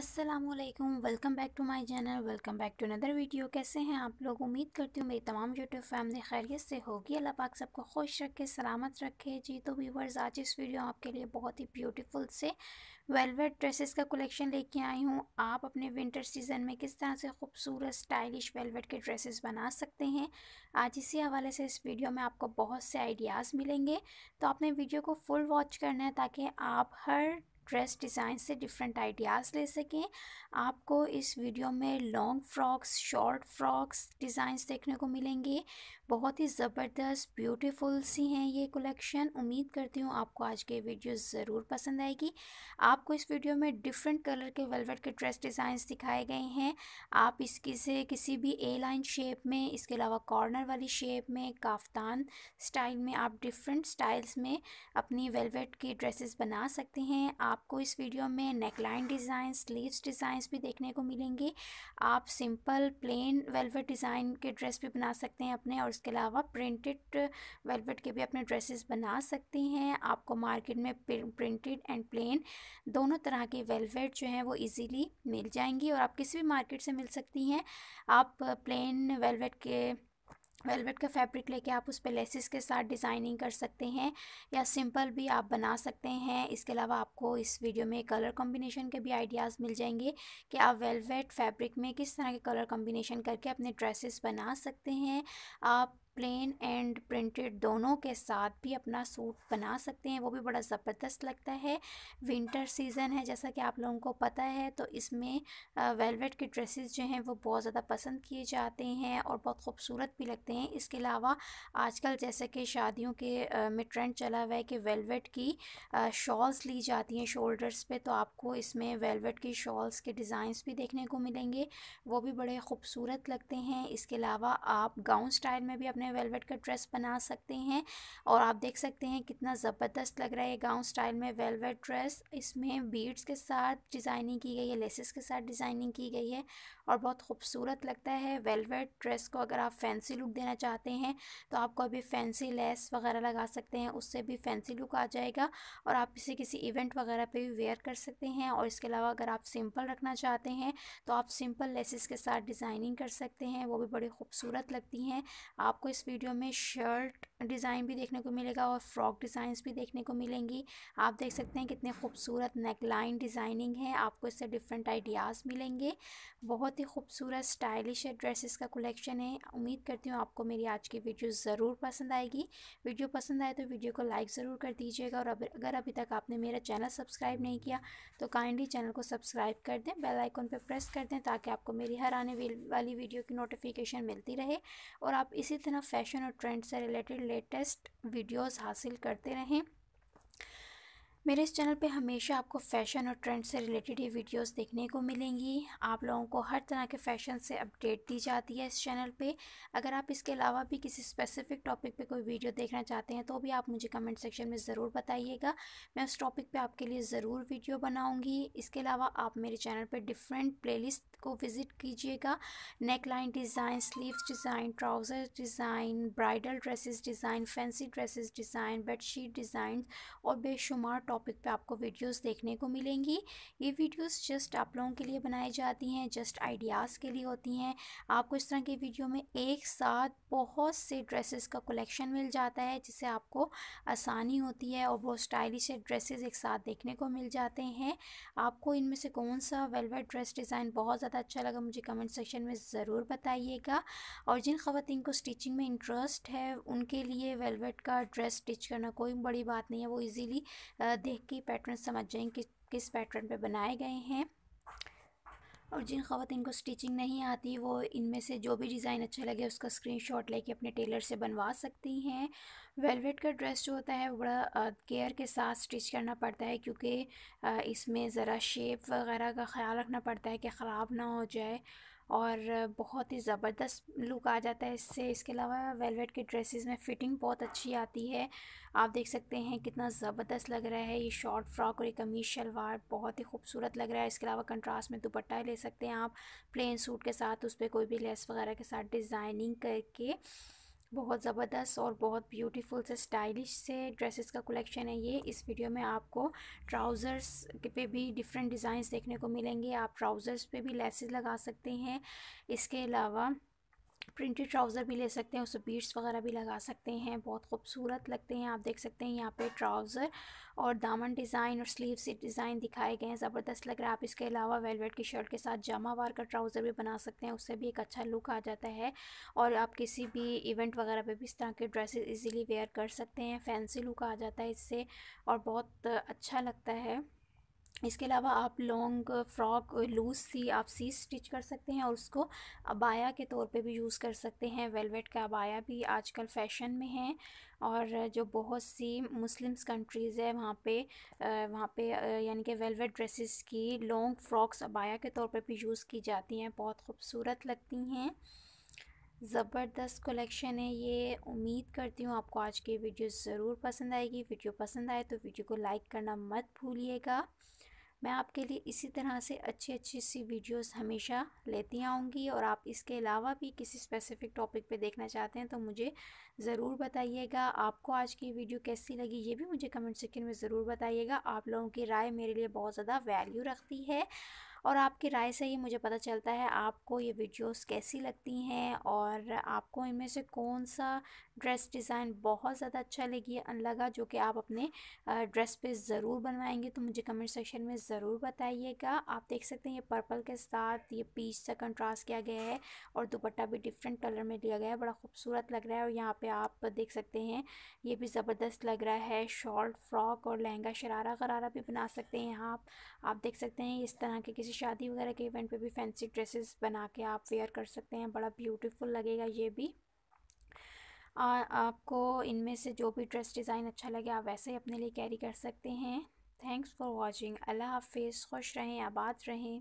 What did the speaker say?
Aslam welcome back to my channel welcome back to another video कैसे हैं आप लोग उम्मीद करती हूँ मेरी तमाम यूट्यूब फैमिली खैरियत से होगी अल्लाह पाक सबको खुश रखे सलामत रखे जी तो व्यूवर्स आज इस वीडियो आपके लिए बहुत ही ब्यूटीफुल से वेलवेट ड्रेसेस का कलेक्शन लेके आई हूँ आप अपने विंटर सीजन में किस तरह से खूबसूरत स्टाइलिश वेलवेट के ड्रेसेस बना सकते हैं आज इसी हवाले से इस वीडियो में आपको बहुत से आइडियाज़ मिलेंगे तो आपने वीडियो को फुल वॉच करना है ताकि आप हर ड्रेस डिज़ाइन से डिफरेंट आइडियाज़ ले सकें आपको इस वीडियो में long frocks short frocks designs देखने को मिलेंगे बहुत ही ज़बरदस्त ब्यूटीफुल सी हैं ये कलेक्शन उम्मीद करती हूँ आपको आज के वीडियो ज़रूर पसंद आएगी आपको इस वीडियो में डिफरेंट कलर के वेलवेट के ड्रेस डिज़ाइंस दिखाए गए हैं आप इसकी से किसी भी ए लाइन शेप में इसके अलावा कॉर्नर वाली शेप में काफ्तान स्टाइल में आप डिफरेंट स्टाइल्स में अपनी वेलवेट की ड्रेसेस बना सकते हैं आपको इस वीडियो में नेकलाइन डिज़ाइन स्लीव्स डिज़ाइंस भी देखने को मिलेंगे आप सिंपल प्लेन वेलवेट डिज़ाइन के ड्रेस भी बना सकते हैं अपने और उसके अलावा प्रिंटेड वेलवेट के भी अपने ड्रेसेस बना सकती हैं आपको मार्केट में प्रिंटेड एंड प्लेन दोनों तरह के वेलवेट जो हैं वो इजीली मिल जाएंगी और आप किसी भी मार्केट से मिल सकती हैं आप प्लेन वेलवेट के वेलवेट का फैब्रिक लेके आप उस पर लेसिस के साथ डिज़ाइनिंग कर सकते हैं या सिंपल भी आप बना सकते हैं इसके अलावा आपको इस वीडियो में कलर कॉम्बिनेशन के भी आइडियाज़ मिल जाएंगे कि आप वेलवेट फैब्रिक में किस तरह के कलर कॉम्बिनेशन करके अपने ड्रेसेस बना सकते हैं आप प्लेन एंड प्रिंटेड दोनों के साथ भी अपना सूट बना सकते हैं वो भी बड़ा ज़बरदस्त लगता है विंटर सीज़न है जैसा कि आप लोगों को पता है तो इसमें वेलवेट के ड्रेसेस जो हैं वो बहुत ज़्यादा पसंद किए जाते हैं और बहुत खूबसूरत भी लगते हैं इसके अलावा आजकल जैसे कि शादियों के में ट्रेंड चला हुआ है कि वेलवेट की शॉल्स ली जाती हैं शोल्डर्स पर तो आपको इसमें वेलवेट की शॉल्स के डिज़ाइंस भी देखने को मिलेंगे वो भी बड़े खूबसूरत लगते हैं इसके अलावा आप गाउन स्टाइल में भी अपने अपने वेलवेट का ड्रेस बना सकते हैं और आप देख सकते हैं कितना ज़बरदस्त लग रहा है गाउन स्टाइल में वेलवेट ड्रेस इसमें बीड्स के साथ डिज़ाइनिंग की गई है लेसेस के साथ डिज़ाइनिंग की गई है और बहुत खूबसूरत लगता है वेलवेट ड्रेस को अगर आप फैंसी लुक देना चाहते हैं तो आप कोई फैंसी लेस वगैरह लगा सकते हैं उससे भी फैंसी लुक आ जाएगा और आप इसे किसी इवेंट वगैरह पर भी वेयर कर सकते हैं और इसके अलावा अगर आप सिंपल रखना चाहते हैं तो आप सिंपल लेसेस के साथ डिज़ाइनिंग कर सकते हैं वो भी बड़ी खूबसूरत लगती हैं आपको इस वीडियो में शर्ट डिज़ाइन भी देखने को मिलेगा और फ्रॉक डिज़ाइंस भी देखने को मिलेंगी आप देख सकते हैं कितने खूबसूरत नेकलाइन डिज़ाइनिंग है आपको इससे डिफरेंट आइडियाज़ मिलेंगे बहुत ही खूबसूरत स्टाइलिश ड्रेसेस का कलेक्शन है उम्मीद करती हूँ आपको मेरी आज की वीडियो ज़रूर पसंद आएगी वीडियो पसंद आए तो वीडियो को लाइक ज़रूर कर दीजिएगा और अगर अभी तक आपने मेरा चैनल सब्सक्राइब नहीं किया तो काइंडली चैनल को सब्सक्राइब कर दें बेल आइकॉन पर प्रेस कर दें ताकि आपको मेरी हर आने वाली वीडियो की नोटिफिकेशन मिलती रहे और आप इसी तरह फैशन और ट्रेंड से रिलेटेड लेटेस्ट वीडियोस हासिल करते रहें मेरे इस चैनल पे हमेशा आपको फ़ैशन और ट्रेंड से रिलेटेड ये वीडियोस देखने को मिलेंगी आप लोगों को हर तरह के फ़ैशन से अपडेट दी जाती है इस चैनल पे अगर आप इसके अलावा भी किसी स्पेसिफिक टॉपिक पे कोई वीडियो देखना चाहते हैं तो भी आप मुझे कमेंट सेक्शन में ज़रूर बताइएगा मैं उस टॉपिक पर आपके लिए ज़रूर वीडियो बनाऊँगी इसके अलावा आप मेरे चैनल पर डिफरेंट प्ले को विज़िट कीजिएगा neckline design sleeves design trouser design bridal dresses design fancy dresses design bedsheet design और बेशुमार टॉप टॉपिक पे आपको वीडियोस देखने को मिलेंगी ये वीडियोस जस्ट आप लोगों के लिए बनाई जाती हैं जस्ट आइडियाज़ के लिए होती हैं आपको इस तरह की वीडियो में एक साथ बहुत से ड्रेसेस का कलेक्शन मिल जाता है जिससे आपको आसानी होती है और बहुत स्टाइलिश ड्रेसेस एक साथ देखने को मिल जाते हैं आपको इनमें से कौन सा वेलवेट ड्रेस डिज़ाइन बहुत ज़्यादा अच्छा लगा मुझे कमेंट सेक्शन में ज़रूर बताइएगा और जिन खातन को स्टिचिंग में इंटरेस्ट है उनके लिए वेलवेट का ड्रेस स्टिच करना कोई बड़ी बात नहीं है वो इजीली देख के पैटर्न समझ जाएँ कि किस पैटर्न पे बनाए गए हैं और जिन खातन को स्टिचिंग नहीं आती वो इनमें से जो भी डिज़ाइन अच्छा लगे उसका स्क्रीनशॉट लेके अपने टेलर से बनवा सकती हैं वेलवेट का ड्रेस जो होता है वो बड़ा केयर के साथ स्टिच करना पड़ता है क्योंकि इसमें ज़रा शेप वगैरह का ख्याल रखना पड़ता है कि ख़राब ना हो जाए और बहुत ही ज़बरदस्त लुक आ जाता है इससे इसके अलावा वेलवेट के ड्रेसेस में फ़िटिंग बहुत अच्छी आती है आप देख सकते हैं कितना ज़बरदस्त लग रहा है ये शॉर्ट फ्रॉक और ये कमीज शलवार बहुत ही खूबसूरत लग रहा है इसके अलावा कंट्रास्ट में दुपट्टा ले सकते हैं आप प्लेन सूट के साथ उस पर कोई भी लेस वगैरह के साथ डिज़ाइनिंग करके बहुत ज़बरदस्त और बहुत ब्यूटीफुल से स्टाइलिश से ड्रेसेस का कलेक्शन है ये इस वीडियो में आपको ट्राउज़र्स पे भी डिफरेंट डिज़ाइंस देखने को मिलेंगे आप ट्राउज़र्स पे भी लेसेस लगा सकते हैं इसके अलावा प्रिंटेड ट्राउज़र भी ले सकते हैं उससे बीट्स वगैरह भी लगा सकते हैं बहुत खूबसूरत लगते हैं आप देख सकते हैं यहाँ पे ट्राउज़र और दामन डिज़ाइन और स्लीव से डिज़ाइन दिखाए गए हैं ज़बरदस्त लग रहा है आप इसके अलावा वेलवेट की शर्ट के साथ वार का ट्राउज़र भी बना सकते हैं उससे भी एक अच्छा लुक आ जाता है और आप किसी भी इवेंट वगैरह पर भी इस तरह के ड्रेसेज ईजिली वेयर कर सकते हैं फैंसी लुक आ जाता है इससे और बहुत अच्छा लगता है इसके अलावा आप लॉन्ग फ्रॉक लूज सी आप सी स्टिच कर सकते हैं और उसको अबाया के तौर पे भी यूज़ कर सकते हैं वेलवेट का अबाया भी आजकल फ़ैशन में है और जो बहुत सी मुस्लिम्स कंट्रीज़ है वहाँ पे वहाँ पे यानी कि वेलवेट ड्रेसेस की लॉन्ग फ्रॉक्स अबाया के तौर पे भी यूज़ की जाती हैं बहुत खूबसूरत लगती हैं ज़बरदस्त कलेक्शन है ये उम्मीद करती हूँ आपको आज की वीडियो ज़रूर पसंद आएगी वीडियो पसंद आए तो वीडियो को लाइक करना मत भूलिएगा मैं आपके लिए इसी तरह से अच्छी अच्छी सी वीडियोस हमेशा लेती आऊँगी और आप इसके अलावा भी किसी स्पेसिफ़िक टॉपिक पे देखना चाहते हैं तो मुझे ज़रूर बताइएगा आपको आज की वीडियो कैसी लगी ये भी मुझे कमेंट सेक्शन में ज़रूर बताइएगा आप लोगों की राय मेरे लिए बहुत ज़्यादा वैल्यू रखती है और आपकी राय से ही मुझे पता चलता है आपको ये वीडियोस कैसी लगती हैं और आपको इनमें से कौन सा ड्रेस डिज़ाइन बहुत ज़्यादा अच्छा लगी लगा जो कि आप अपने ड्रेस पे ज़रूर बनवाएंगे तो मुझे कमेंट सेक्शन में ज़रूर बताइएगा आप देख सकते हैं ये पर्पल के साथ ये पीच सा कंट्रास्ट किया गया है और दुपट्टा भी डिफरेंट कलर में लिया गया है बड़ा खूबसूरत लग रहा है और यहाँ पे आप देख सकते हैं ये भी ज़बरदस्त लग रहा है शॉर्ट फ्रॉक और लहंगा शरारा करारा भी बना सकते हैं यहाँ आप आप देख सकते हैं इस तरह के किसी किसी शादी वगैरह के इवेंट पे भी फैंसी ड्रेसेस बना के आप वेयर कर सकते हैं बड़ा ब्यूटीफुल लगेगा ये भी आ, आपको इनमें से जो भी ड्रेस डिज़ाइन अच्छा लगे आप वैसे ही अपने लिए कैरी कर सकते हैं थैंक्स फॉर वॉचिंग अल्लाह हाफिज़ खुश रहें आबाद रहें